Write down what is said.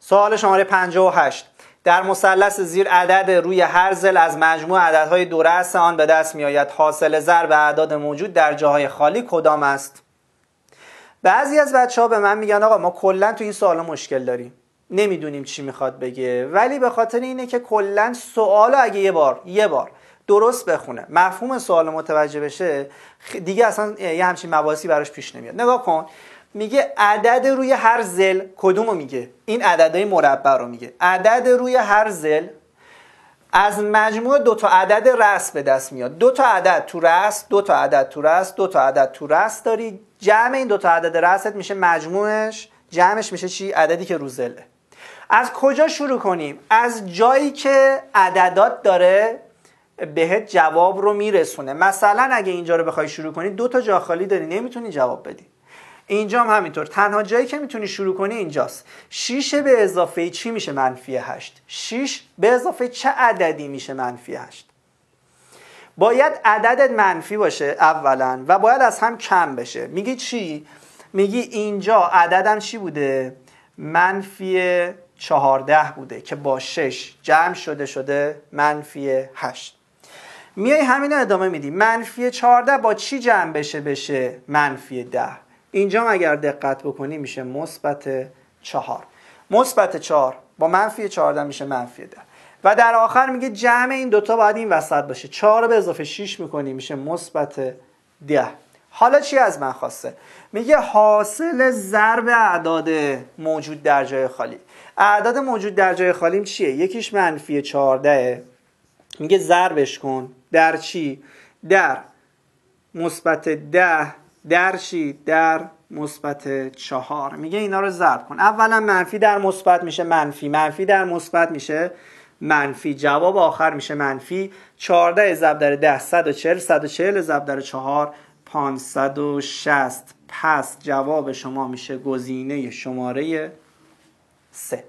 سوال شماره 58 در مثلث زیر عدد روی هر زل از مجموع عددهای دو آن به دست میآید حاصل ضرب اعداد موجود در جاهای خالی کدام است بعضی از بچه ها به من میگن آقا ما کلا تو این سوال مشکل داریم نمیدونیم چی میخواد بگه ولی به خاطر اینه که کلا سوال اگه یه بار یه بار درست بخونه مفهوم سوال متوجه بشه دیگه اصلا یه همچین مباحثی براش پیش نمیاد نگاه کن میگه عدد روی هر زل کدومو میگه این عددهای مربع رو میگه عدد روی هر زل از مجموع دو تا عدد رس به دست میاد دو تا عدد تو رس دو تا عدد تو رس دو تا عدد تو رس داری جمع این دو تا عدد رست میشه مجموعش جمعش میشه چی عددی که رو زله از کجا شروع کنیم از جایی که عددات داره بهت جواب رو میرسونه مثلا اگه اینجا رو بخوای شروع کنی دو تا جا خالی داری نمیتونی جواب بدی اینجا هم همینطور تنها جایی که میتونی شروع کنی اینجاست 6 به اضافه چی میشه منفی 8 6 به اضافه چه عددی میشه منفی 8 باید عددت منفی باشه اولا و باید از هم کم بشه میگی چی میگی اینجا عددم چی بوده منفی 14 بوده که با 6 جمع شده شده منفی 8 میای همین ادامه میدی منفی 14 با چی جمع بشه بشه منفی 10 اینجا اگر دقت بکنی میشه مثبت چهار مثبت چهار با منفی چهارده میشه منفی ده و در آخر میگه جمع این دوتا باید این وسط باشه چهار به اضافه شیش میکنی میشه مثبت ده حالا چی از من خواسته میگه حاصل ضرب اعداد موجود در جای خالی اعداد موجود در جای خالیم چیه یکیش منفی 14 میگه ضربش کن در چی در مثبت ده درشید در مثبت چهار میگه اینا رو ضرب کن اولا منفی در مثبت میشه منفی منفی در مثبت میشه منفی جواب آخر میشه منفی 14 ضرب در 10 140 140 ضرب در 4 560 پس جواب شما میشه گزینه شماره 3